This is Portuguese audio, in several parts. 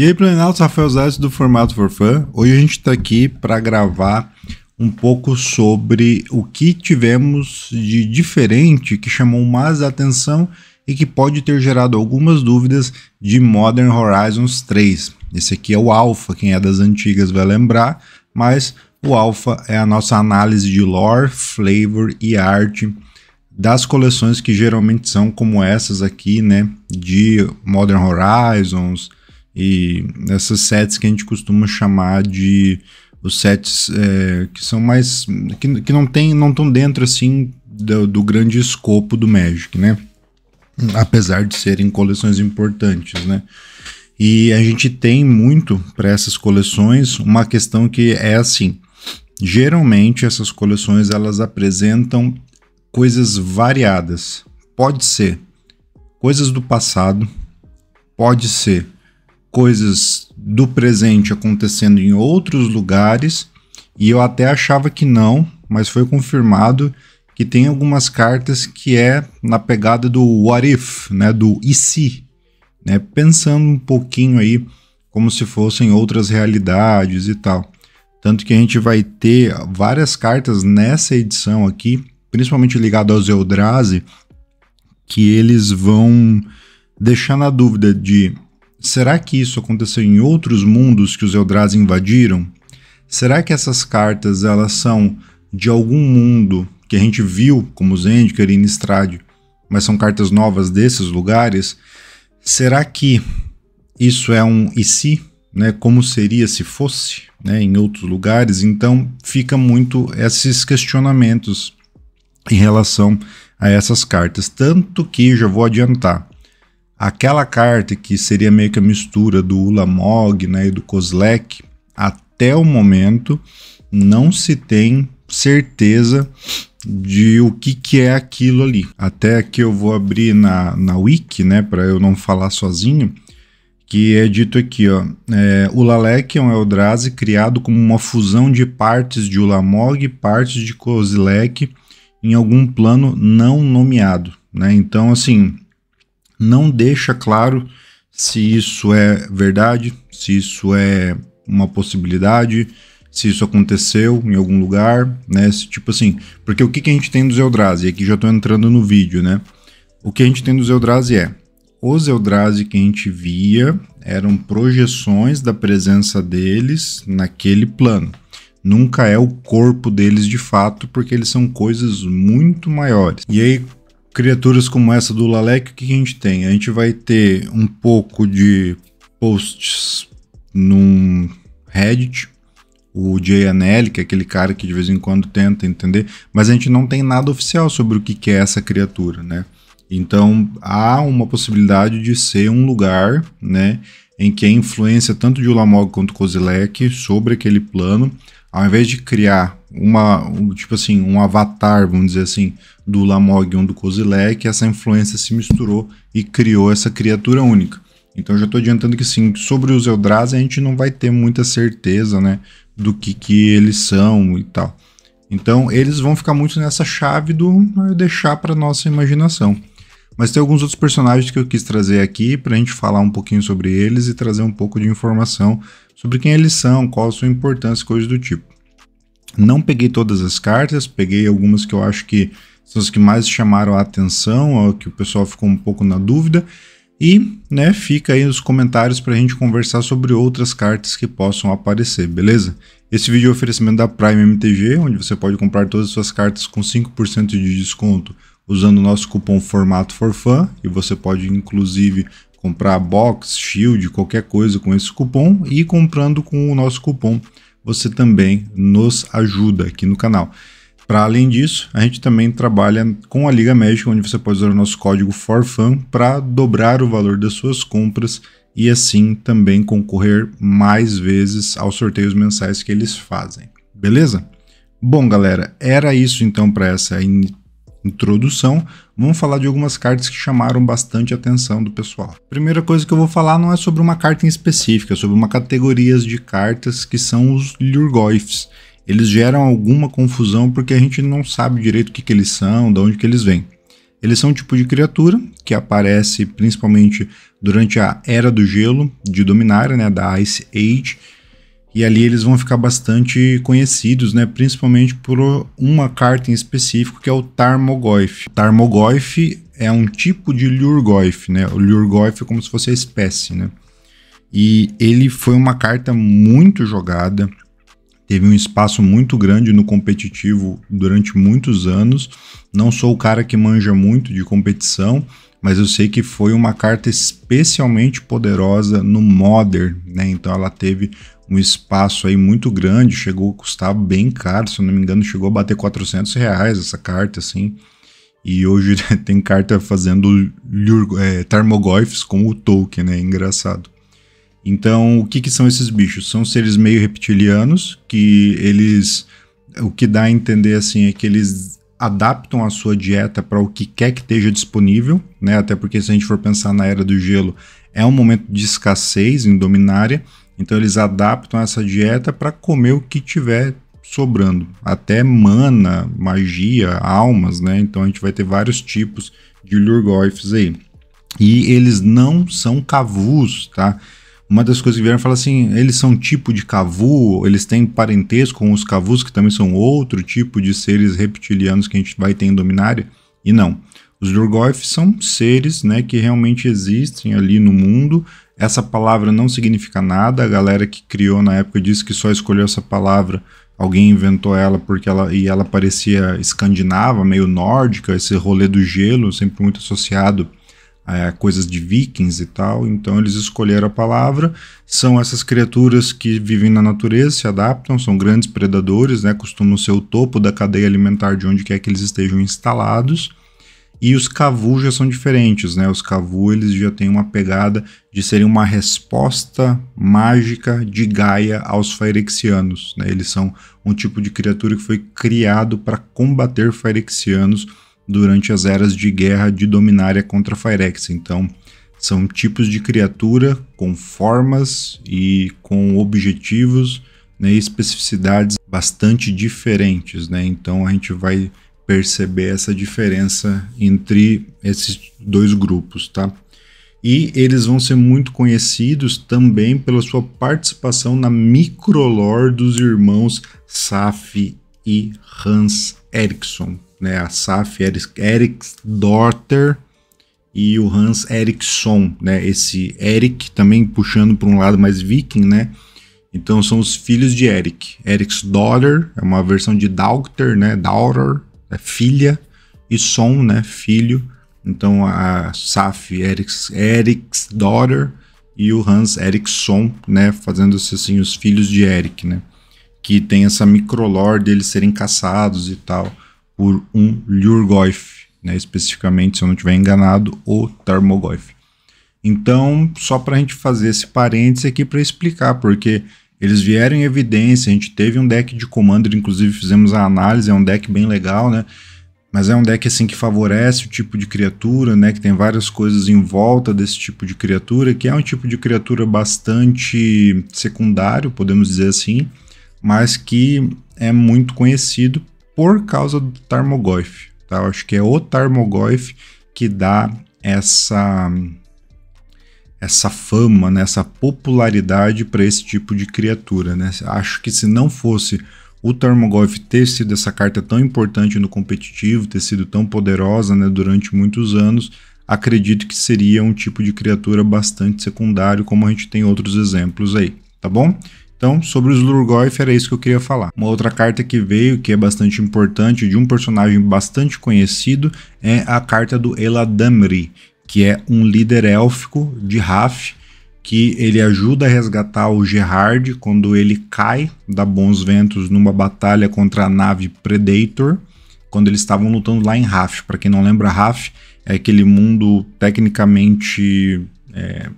E aí, Planalto, Rafael Zé do Formato For Fun. Hoje a gente está aqui para gravar um pouco sobre o que tivemos de diferente que chamou mais atenção e que pode ter gerado algumas dúvidas de Modern Horizons 3. Esse aqui é o Alpha, quem é das antigas vai lembrar, mas o Alpha é a nossa análise de lore, flavor e arte das coleções que geralmente são como essas aqui, né, de Modern Horizons, e essas sets que a gente costuma chamar de os sets é, que são mais. que, que não tem, não estão dentro assim do, do grande escopo do Magic, né? Apesar de serem coleções importantes, né? E a gente tem muito para essas coleções uma questão que é assim. Geralmente essas coleções elas apresentam coisas variadas. Pode ser coisas do passado, pode ser coisas do presente acontecendo em outros lugares, e eu até achava que não, mas foi confirmado que tem algumas cartas que é na pegada do what if, né, do e se, né, pensando um pouquinho aí como se fossem outras realidades e tal. Tanto que a gente vai ter várias cartas nessa edição aqui, principalmente ligado aos Eldrazi, que eles vão deixar na dúvida de Será que isso aconteceu em outros mundos que os Eldrazi invadiram? Será que essas cartas elas são de algum mundo que a gente viu, como Zendikar e Nistrad, mas são cartas novas desses lugares? Será que isso é um e se, né? Como seria se fosse, né? Em outros lugares. Então fica muito esses questionamentos em relação a essas cartas, tanto que já vou adiantar Aquela carta que seria meio que a mistura do Ulamog né, e do Kozlek, até o momento não se tem certeza de o que, que é aquilo ali. Até que eu vou abrir na, na wiki, né, para eu não falar sozinho, que é dito aqui, ó, é, o Lalek é um Eldrazi criado como uma fusão de partes de Ulamog e partes de Kozilek em algum plano não nomeado, né? Então, assim, não deixa claro se isso é verdade, se isso é uma possibilidade, se isso aconteceu em algum lugar, né? Se, tipo assim, porque o que, que a gente tem dos Eldrazi? Aqui já estou entrando no vídeo, né? O que a gente tem dos Eldrazi é os Eldrazi que a gente via eram projeções da presença deles naquele plano. Nunca é o corpo deles de fato, porque eles são coisas muito maiores. E aí, criaturas como essa do Lalek, o que a gente tem? A gente vai ter um pouco de posts num Reddit, o JNL, que é aquele cara que de vez em quando tenta entender, mas a gente não tem nada oficial sobre o que, que é essa criatura, né? Então há uma possibilidade de ser um lugar, né, em que a influência tanto de Ulamog quanto Kozilek sobre aquele plano, ao invés de criar uma, um, tipo assim, um avatar, vamos dizer assim, do Lamog um do Kozilek, essa influência se misturou e criou essa criatura única. Então já estou adiantando que sim, sobre os Eldrazi a gente não vai ter muita certeza, né, do que que eles são e tal. Então eles vão ficar muito nessa chave do deixar para nossa imaginação. Mas tem alguns outros personagens que eu quis trazer aqui para a gente falar um pouquinho sobre eles e trazer um pouco de informação sobre quem eles são, qual a sua importância, coisas do tipo. Não peguei todas as cartas, peguei algumas que eu acho que são as que mais chamaram a atenção, ou que o pessoal ficou um pouco na dúvida. E, né, fica aí nos comentários para a gente conversar sobre outras cartas que possam aparecer, beleza? Esse vídeo é um oferecimento da Prime MTG, onde você pode comprar todas as suas cartas com 5% de desconto usando o nosso cupom formato FORFAN e você pode inclusive comprar box, shield, qualquer coisa com esse cupom e comprando com o nosso cupom você também nos ajuda aqui no canal. Para além disso, a gente também trabalha com a Liga Médica, onde você pode usar o nosso código FORFAN para dobrar o valor das suas compras e assim também concorrer mais vezes aos sorteios mensais que eles fazem. Beleza? Bom, galera, era isso então para essa introdução, vamos falar de algumas cartas que chamaram bastante atenção do pessoal. primeira coisa que eu vou falar não é sobre uma carta em específica, é sobre uma categoria de cartas que são os Lurgoyfs. Eles geram alguma confusão porque a gente não sabe direito o que, que eles são, de onde que eles vêm. Eles são um tipo de criatura que aparece principalmente durante a Era do Gelo de Dominária, né, da Ice Age, e ali eles vão ficar bastante conhecidos, né? principalmente por uma carta em específico que é o Tarmogoyf. Tarmogoyf é um tipo de Lurgoyf, né? O Lurgoyf é como se fosse a espécie, né? E ele foi uma carta muito jogada, teve um espaço muito grande no competitivo durante muitos anos. Não sou o cara que manja muito de competição, mas eu sei que foi uma carta especialmente poderosa no Modern, né? Então ela teve um espaço aí muito grande, chegou a custar bem caro, se eu não me engano, chegou a bater 400 reais essa carta, assim. E hoje tem carta fazendo é, Tarmogoyfs com o Tolkien, né? Engraçado. Então, o que, que são esses bichos? São seres meio reptilianos que eles. O que dá a entender assim é que eles adaptam a sua dieta para o que quer que esteja disponível, né? Até porque se a gente for pensar na era do gelo, é um momento de escassez em Dominária então eles adaptam essa dieta para comer o que tiver sobrando, até mana, magia, almas, né? Então a gente vai ter vários tipos de Lurgoifs aí. E eles não são cavus, tá? Uma das coisas que vieram falar assim, eles são tipo de cavu, eles têm parentesco com os cavus, que também são outro tipo de seres reptilianos que a gente vai ter em Dominária, e não. Os Durgoth são seres né, que realmente existem ali no mundo. Essa palavra não significa nada. A galera que criou na época disse que só escolheu essa palavra. Alguém inventou ela porque ela e ela parecia escandinava, meio nórdica, esse rolê do gelo, sempre muito associado a eh, coisas de vikings e tal. Então eles escolheram a palavra. São essas criaturas que vivem na natureza, se adaptam, são grandes predadores, né? costumam ser o topo da cadeia alimentar de onde quer que eles estejam instalados. E os Cavu já são diferentes, né? Os Cavu eles já têm uma pegada de serem uma resposta mágica de Gaia aos Phyrexianos, né? Eles são um tipo de criatura que foi criado para combater Phyrexianos durante as eras de guerra de Dominária contra Phyrex. Então, são tipos de criatura com formas e com objetivos né, especificidades bastante diferentes, né? Então a gente vai perceber essa diferença entre esses dois grupos, tá? E eles vão ser muito conhecidos também pela sua participação na microlore dos irmãos Saf e Hans Eriksson, né? A Saf Daughter e o Hans Eriksson, né? Esse Eric também puxando para um lado mais viking, né? Então são os filhos de Eric. Erik's daughter é uma versão de Daughter, né? Daughter, é filha, e Son, né, filho. Então a Saf Eriks, daughter e o Hans Eriksson, né, fazendo-se assim os filhos de Eric, né, que tem essa microlore deles serem caçados e tal por um Lurgoyf, né, especificamente, se eu não estiver enganado, o Thermogoif. Então, só para a gente fazer esse parêntese aqui para explicar, porque eles vieram em evidência, a gente teve um deck de Commander, inclusive fizemos a análise, é um deck bem legal, né? Mas é um deck assim que favorece o tipo de criatura, né? Que tem várias coisas em volta desse tipo de criatura, que é um tipo de criatura bastante secundário, podemos dizer assim, mas que é muito conhecido por causa do Tarmogoyf. Tá? Eu acho que é o Tarmogoyf que dá essa essa fama, né, essa popularidade para esse tipo de criatura. Né? Acho que se não fosse o Tarmogoyf ter sido essa carta tão importante no competitivo, ter sido tão poderosa né, durante muitos anos, acredito que seria um tipo de criatura bastante secundário, como a gente tem outros exemplos aí, tá bom? Então, sobre os Lurgoyf era isso que eu queria falar. Uma outra carta que veio, que é bastante importante, de um personagem bastante conhecido, é a carta do Eladamri que é um líder élfico de Raf, que ele ajuda a resgatar o Gerard quando ele cai da Bons Ventos numa batalha contra a nave Predator, quando eles estavam lutando lá em Raf. Para quem não lembra, Raf é aquele mundo tecnicamente. É,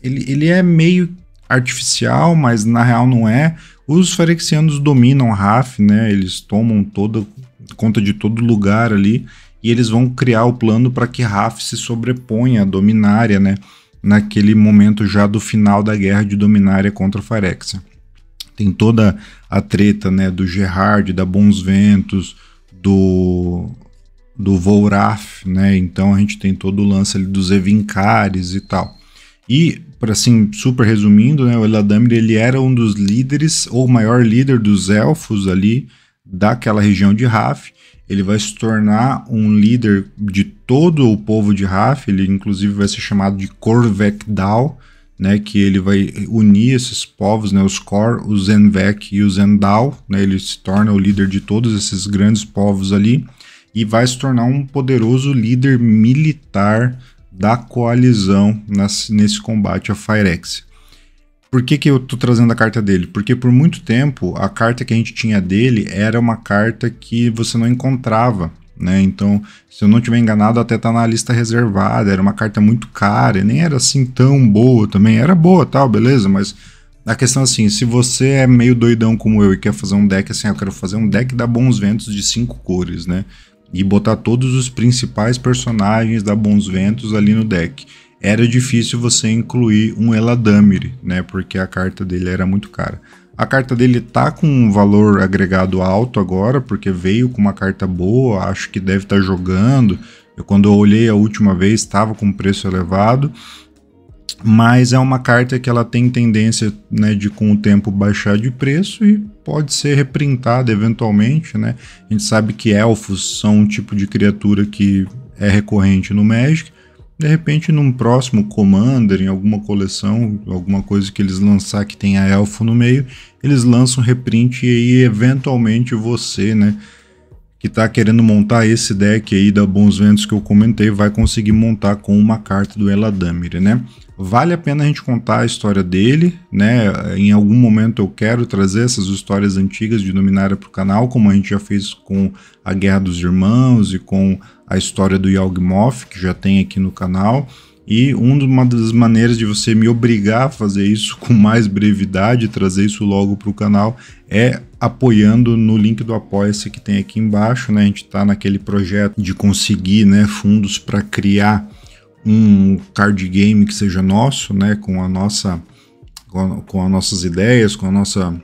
ele, ele é meio artificial, mas na real não é. Os Ferexianos dominam Raf, né? Eles tomam toda conta de todo lugar ali e eles vão criar o plano para que Raf se sobreponha à Dominária, né? Naquele momento já do final da guerra de Dominária contra Phyrexia. Tem toda a treta, né, do Gerard, da Bons Ventos, do do Volraf, né? Então a gente tem todo o lance ali dos Evincares e tal. E para assim, super resumindo, né, o Eladamir ele era um dos líderes ou maior líder dos elfos ali daquela região de Raf ele vai se tornar um líder de todo o povo de Raf, ele inclusive vai ser chamado de Korvek Dal, né, que ele vai unir esses povos, né, os Kor, os Zenvek e os Zendal, né, ele se torna o líder de todos esses grandes povos ali e vai se tornar um poderoso líder militar da coalizão nas, nesse combate a Firex. Por que, que eu tô trazendo a carta dele? Porque por muito tempo a carta que a gente tinha dele era uma carta que você não encontrava, né? Então, se eu não tiver enganado, até tá na lista reservada, era uma carta muito cara, nem era assim tão boa também, era boa, tal, beleza, mas a questão é assim, se você é meio doidão como eu e quer fazer um deck assim, ah, eu quero fazer um deck da Bons Ventos de cinco cores, né? E botar todos os principais personagens da Bons Ventos ali no deck era difícil você incluir um Eladamir, né? Porque a carta dele era muito cara. A carta dele tá com um valor agregado alto agora, porque veio com uma carta boa, acho que deve estar tá jogando. Eu, quando eu olhei a última vez, estava com preço elevado, mas é uma carta que ela tem tendência né, de com o tempo baixar de preço e pode ser reprintada eventualmente, né? A gente sabe que elfos são um tipo de criatura que é recorrente no Magic, de repente, num próximo Commander, em alguma coleção, alguma coisa que eles lançar que tenha elfo no meio, eles lançam reprint e aí, eventualmente, você, né, que tá querendo montar esse deck aí da Bons Ventos que eu comentei, vai conseguir montar com uma carta do Eladamir, né? Vale a pena a gente contar a história dele, né? Em algum momento eu quero trazer essas histórias antigas de Dominária para o canal, como a gente já fez com a Guerra dos Irmãos e com a história do Yawgmoth, que já tem aqui no canal. E uma das maneiras de você me obrigar a fazer isso com mais brevidade, trazer isso logo para o canal, é apoiando no link do Apoia-se que tem aqui embaixo. Né? A gente está naquele projeto de conseguir né, fundos para criar um card game que seja nosso, né, com a nossa com, as nossas ideias, com a nossa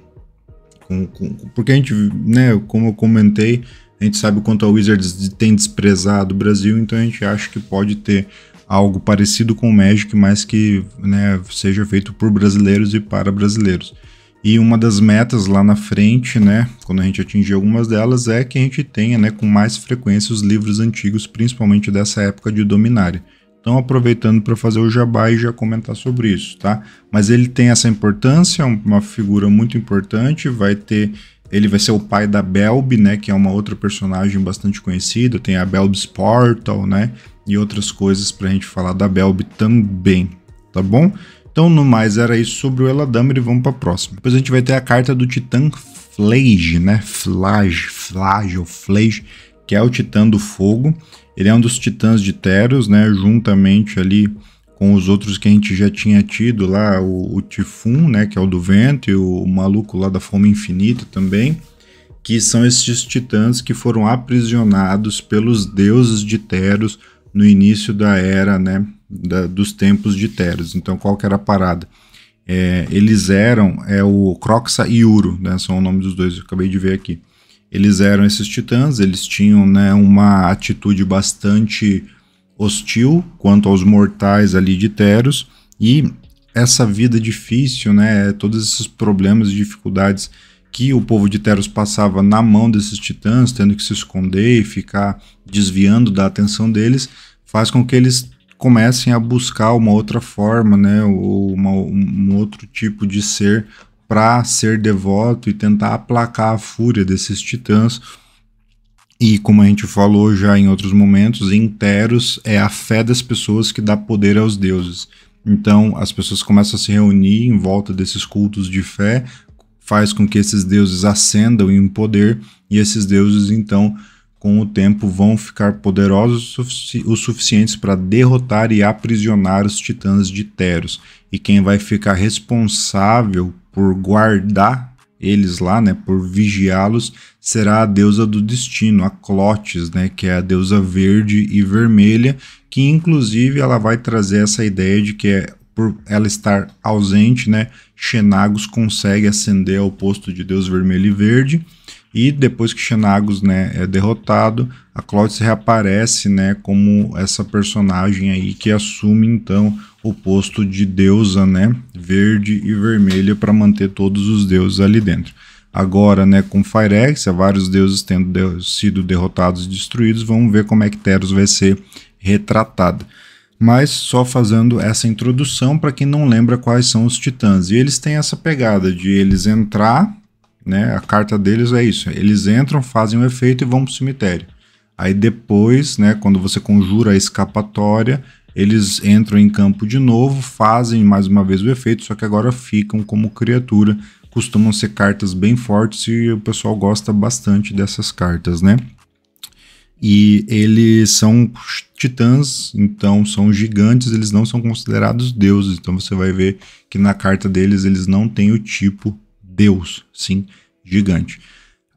com, com, porque a gente, né, como eu comentei, a gente sabe o quanto a Wizards tem desprezado o Brasil, então a gente acha que pode ter algo parecido com o Magic, mas que né, seja feito por brasileiros e para brasileiros. E uma das metas lá na frente, né, quando a gente atingir algumas delas, é que a gente tenha né, com mais frequência os livros antigos, principalmente dessa época de Dominária estão aproveitando para fazer o jabá e já comentar sobre isso, tá? Mas ele tem essa importância, é uma figura muito importante, vai ter ele vai ser o pai da Belb, né, que é uma outra personagem bastante conhecida, tem a Belb's Portal, né, e outras coisas pra gente falar da Belb também, tá bom? Então, no mais, era isso sobre o Eladame e vamos pra próxima. Depois a gente vai ter a carta do Titã Flage, né, Flage, Flage ou Flage, que é o Titã do Fogo, ele é um dos titãs de Teros, né? Juntamente ali com os outros que a gente já tinha tido lá, o, o Tifun, né? Que é o do vento, e o, o maluco lá da fome infinita também. Que são esses titãs que foram aprisionados pelos deuses de Teros no início da era, né? Da, dos tempos de Teros. Então, qual que era a parada? É, eles eram é o Croxa e Uro, né? São o nome dos dois, eu acabei de ver aqui eles eram esses titãs, eles tinham né, uma atitude bastante hostil quanto aos mortais ali de Teros e essa vida difícil, né, todos esses problemas e dificuldades que o povo de Teros passava na mão desses titãs, tendo que se esconder e ficar desviando da atenção deles, faz com que eles comecem a buscar uma outra forma, né, ou uma, um outro tipo de ser para ser devoto e tentar aplacar a fúria desses titãs. E como a gente falou já em outros momentos, Interos é a fé das pessoas que dá poder aos deuses. Então as pessoas começam a se reunir em volta desses cultos de fé, faz com que esses deuses ascendam em poder e esses deuses então com o tempo vão ficar poderosos o suficientes para derrotar e aprisionar os titãs de Teros. E quem vai ficar responsável por guardar eles lá, né, por vigiá-los, será a deusa do destino, a Clotes, né, que é a deusa verde e vermelha, que inclusive ela vai trazer essa ideia de que é por ela estar ausente, né, Xenagos consegue ascender ao posto de Deus Vermelho e Verde. E depois que Xenagos né, é derrotado, a Clotes reaparece né, como essa personagem aí que assume então o posto de deusa, né? Verde e vermelha para manter todos os deuses ali dentro. Agora, né, com Phyrexia, vários deuses tendo de sido derrotados e destruídos, vamos ver como é que Teros vai ser retratada. Mas só fazendo essa introdução para quem não lembra quais são os titãs. E eles têm essa pegada de eles entrar, né, a carta deles é isso, eles entram, fazem o um efeito e vão para o cemitério. Aí depois, né, quando você conjura a escapatória, eles entram em campo de novo, fazem mais uma vez o efeito, só que agora ficam como criatura. Costumam ser cartas bem fortes e o pessoal gosta bastante dessas cartas, né? E eles são titãs, então são gigantes, eles não são considerados deuses. Então você vai ver que na carta deles eles não têm o tipo deus, sim, gigante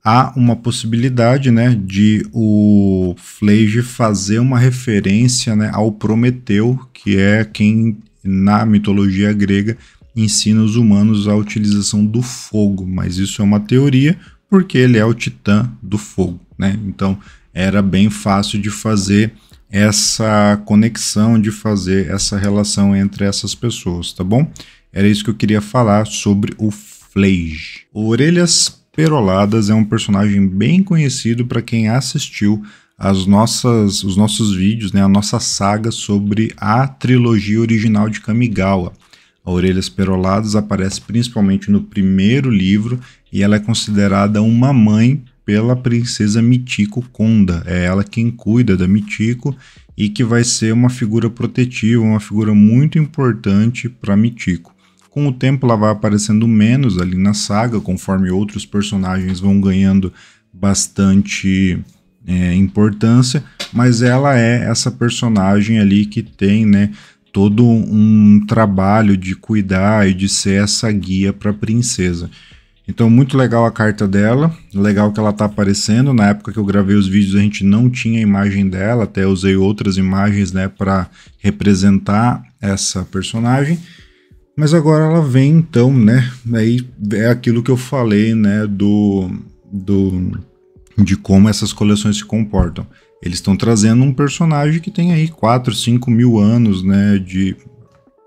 há uma possibilidade né, de o Flege fazer uma referência né, ao Prometeu, que é quem na mitologia grega ensina os humanos a utilização do fogo, mas isso é uma teoria porque ele é o titã do fogo, né? Então era bem fácil de fazer essa conexão, de fazer essa relação entre essas pessoas, tá bom? Era isso que eu queria falar sobre o Flege. Orelhas Peroladas é um personagem bem conhecido para quem assistiu as nossas, os nossos vídeos, né, a nossa saga sobre a trilogia original de Kamigawa. A Orelhas Peroladas aparece principalmente no primeiro livro e ela é considerada uma mãe pela princesa Mitiko Konda. É ela quem cuida da Mitiko e que vai ser uma figura protetiva, uma figura muito importante para Mitiko. Com o tempo ela vai aparecendo menos ali na saga, conforme outros personagens vão ganhando bastante é, importância, mas ela é essa personagem ali que tem, né, todo um trabalho de cuidar e de ser essa guia para a princesa. Então, muito legal a carta dela, legal que ela tá aparecendo. Na época que eu gravei os vídeos, a gente não tinha a imagem dela, até usei outras imagens, né, para representar essa personagem. Mas agora ela vem então, né? Aí é aquilo que eu falei, né? Do, do de como essas coleções se comportam. Eles estão trazendo um personagem que tem aí 4, 5 mil anos, né? De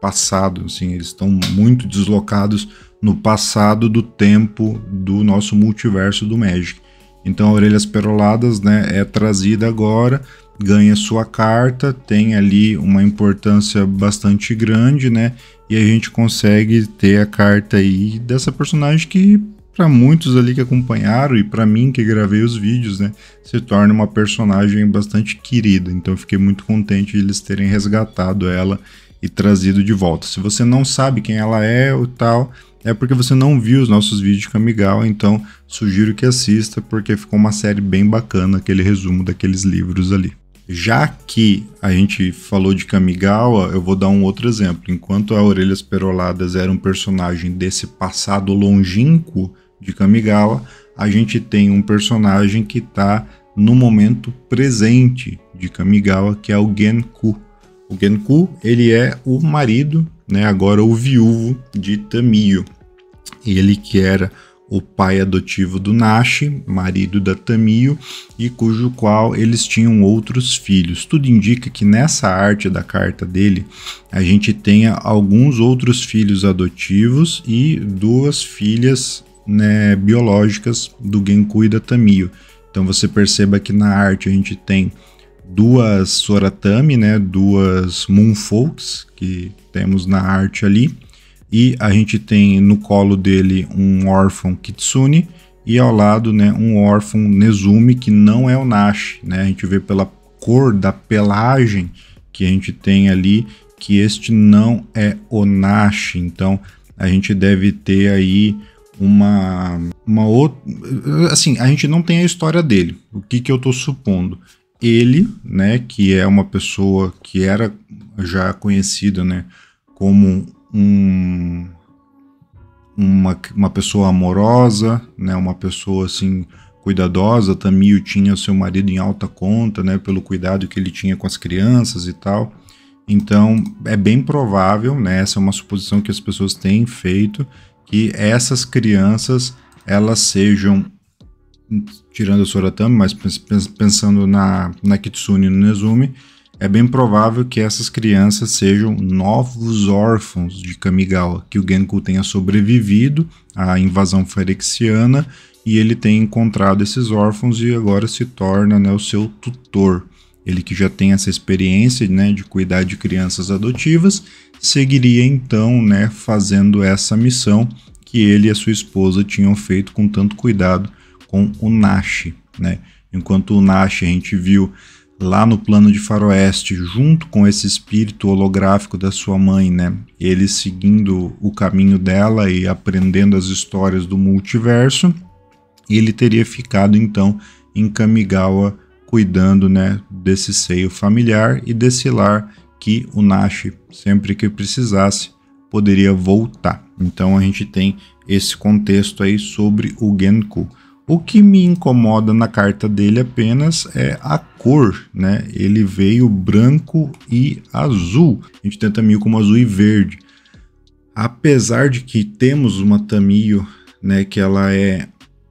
passado, assim. Eles estão muito deslocados no passado do tempo do nosso multiverso do Magic. Então Orelhas Peroladas né, é trazida agora, ganha sua carta, tem ali uma importância bastante grande, né? E a gente consegue ter a carta aí dessa personagem que para muitos ali que acompanharam e para mim que gravei os vídeos, né, se torna uma personagem bastante querida. Então fiquei muito contente de eles terem resgatado ela e trazido de volta. Se você não sabe quem ela é ou tal, é porque você não viu os nossos vídeos de Kamigawa, então sugiro que assista, porque ficou uma série bem bacana aquele resumo daqueles livros ali. Já que a gente falou de Kamigawa, eu vou dar um outro exemplo. Enquanto a Orelhas Peroladas era um personagem desse passado longínquo de Kamigawa, a gente tem um personagem que está no momento presente de Kamigawa, que é o Genku. O Genku, ele é o marido, né, agora o viúvo de Tamio. Ele que era o pai adotivo do Nashi, marido da Tamio e cujo qual eles tinham outros filhos. Tudo indica que nessa arte da carta dele, a gente tenha alguns outros filhos adotivos e duas filhas né, biológicas do Genku e da Tamio. Então você perceba que na arte a gente tem duas soratami, né, duas moonfolks que temos na arte ali, e a gente tem no colo dele um órfão kitsune e ao lado, né, um órfão nezumi que não é o Nashi, né? A gente vê pela cor da pelagem que a gente tem ali que este não é o Nashi, então a gente deve ter aí uma uma outra assim a gente não tem a história dele o que que eu estou supondo ele, né, que é uma pessoa que era já conhecida, né, como um, uma, uma pessoa amorosa, né, uma pessoa assim cuidadosa, Tamio tinha seu marido em alta conta, né, pelo cuidado que ele tinha com as crianças e tal. Então, é bem provável, né, essa é uma suposição que as pessoas têm feito, que essas crianças elas sejam tirando a Suratama, mas pensando na, na Kitsune e no Nezumi, é bem provável que essas crianças sejam novos órfãos de Kamigawa, que o Genku tenha sobrevivido à invasão ferexiana e ele tenha encontrado esses órfãos e agora se torna né, o seu tutor. Ele que já tem essa experiência né, de cuidar de crianças adotivas, seguiria então né, fazendo essa missão que ele e a sua esposa tinham feito com tanto cuidado com o NASH. Né? Enquanto o NASH a gente viu lá no plano de faroeste, junto com esse espírito holográfico da sua mãe, né? ele seguindo o caminho dela e aprendendo as histórias do multiverso, ele teria ficado então em Kamigawa cuidando né, desse seio familiar e desse lar que o Nash, sempre que precisasse, poderia voltar. Então a gente tem esse contexto aí sobre o Genku. O que me incomoda na carta dele apenas é a cor, né? Ele veio branco e azul. A gente tem a Tamiyo como azul e verde. Apesar de que temos uma Tamiyo, né, que ela é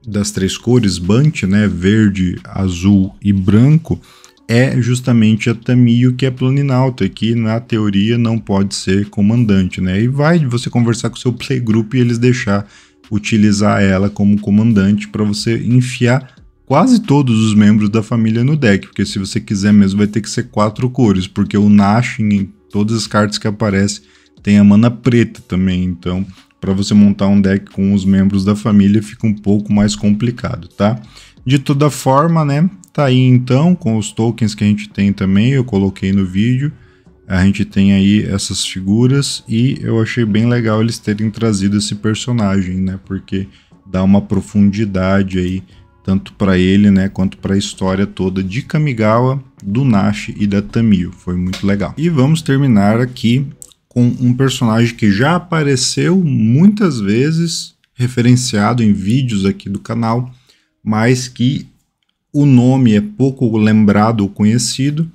das três cores, Bant, né, verde, azul e branco, é justamente a Tamiyo que é planinauta, que na teoria não pode ser comandante, né? E vai você conversar com o seu playgroup e eles deixar utilizar ela como comandante para você enfiar quase todos os membros da família no deck, porque se você quiser mesmo vai ter que ser quatro cores, porque o Nashing em todas as cartas que aparece tem a mana preta também, então para você montar um deck com os membros da família fica um pouco mais complicado, tá? De toda forma, né? Tá aí então com os tokens que a gente tem também, eu coloquei no vídeo a gente tem aí essas figuras e eu achei bem legal eles terem trazido esse personagem, né? Porque dá uma profundidade aí tanto para ele, né, quanto para a história toda de Kamigawa, do Nashi e da Tamio. Foi muito legal. E vamos terminar aqui com um personagem que já apareceu muitas vezes, referenciado em vídeos aqui do canal, mas que o nome é pouco lembrado ou conhecido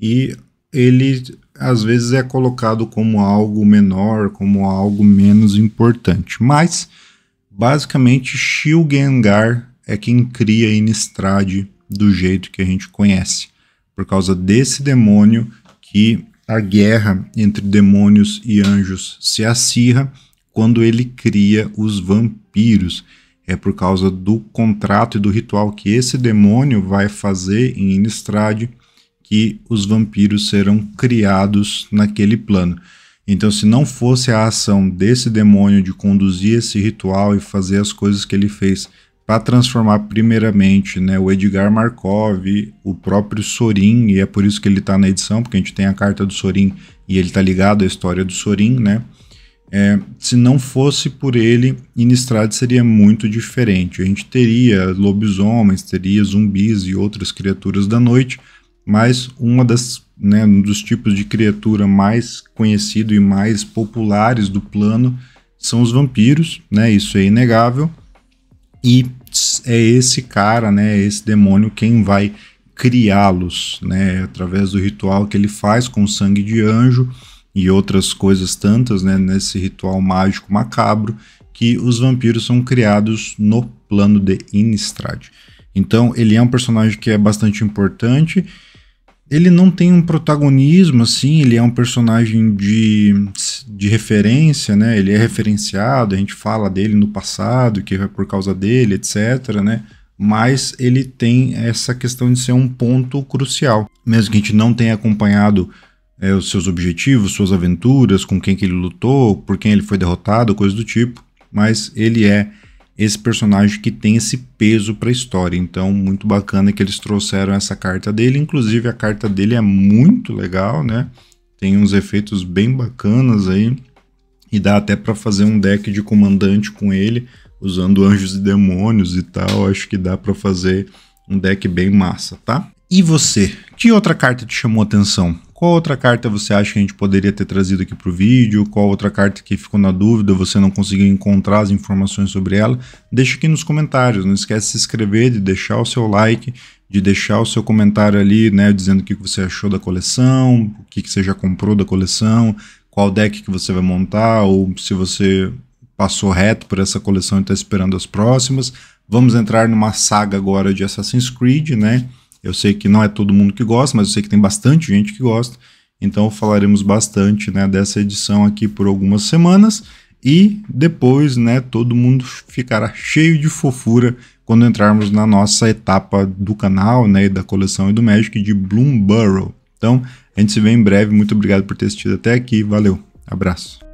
e ele às vezes é colocado como algo menor, como algo menos importante. Mas, basicamente, Shio Gengar é quem cria Innistrad do jeito que a gente conhece. Por causa desse demônio que a guerra entre demônios e anjos se acirra quando ele cria os vampiros. É por causa do contrato e do ritual que esse demônio vai fazer em Innistrad que os vampiros serão criados naquele plano. Então, se não fosse a ação desse demônio de conduzir esse ritual e fazer as coisas que ele fez para transformar primeiramente né, o Edgar Markov, o próprio Sorin, e é por isso que ele está na edição, porque a gente tem a carta do Sorin e ele está ligado à história do Sorin, né? É, se não fosse por ele, Inistrad seria muito diferente. A gente teria lobisomens, teria zumbis e outras criaturas da noite, mas uma das né, um dos tipos de criatura mais conhecido e mais populares do plano são os vampiros, né? Isso é inegável. E é esse cara, né, é esse demônio quem vai criá-los, né, através do ritual que ele faz com sangue de anjo e outras coisas tantas, né, nesse ritual mágico macabro que os vampiros são criados no plano de Innistrad. Então, ele é um personagem que é bastante importante ele não tem um protagonismo, assim, ele é um personagem de, de referência, né? Ele é referenciado, a gente fala dele no passado, que é por causa dele, etc, né? Mas ele tem essa questão de ser um ponto crucial. Mesmo que a gente não tenha acompanhado é, os seus objetivos, suas aventuras, com quem que ele lutou, por quem ele foi derrotado, coisa do tipo, mas ele é esse personagem que tem esse peso para a história. Então, muito bacana que eles trouxeram essa carta dele. Inclusive, a carta dele é muito legal, né? Tem uns efeitos bem bacanas aí. E dá até para fazer um deck de comandante com ele, usando anjos e demônios e tal. Acho que dá para fazer um deck bem massa, tá? E você? Que outra carta te chamou atenção? Qual outra carta você acha que a gente poderia ter trazido aqui para o vídeo? Qual outra carta que ficou na dúvida, você não conseguiu encontrar as informações sobre ela? Deixa aqui nos comentários. Não esquece de se inscrever, de deixar o seu like, de deixar o seu comentário ali, né? Dizendo o que você achou da coleção, o que você já comprou da coleção, qual deck que você vai montar, ou se você passou reto por essa coleção e está esperando as próximas. Vamos entrar numa saga agora de Assassin's Creed, né? Eu sei que não é todo mundo que gosta, mas eu sei que tem bastante gente que gosta. Então falaremos bastante né, dessa edição aqui por algumas semanas e depois né, todo mundo ficará cheio de fofura quando entrarmos na nossa etapa do canal né, e da coleção e do Magic de Bloomborough. Então a gente se vê em breve. Muito obrigado por ter assistido até aqui. Valeu, abraço.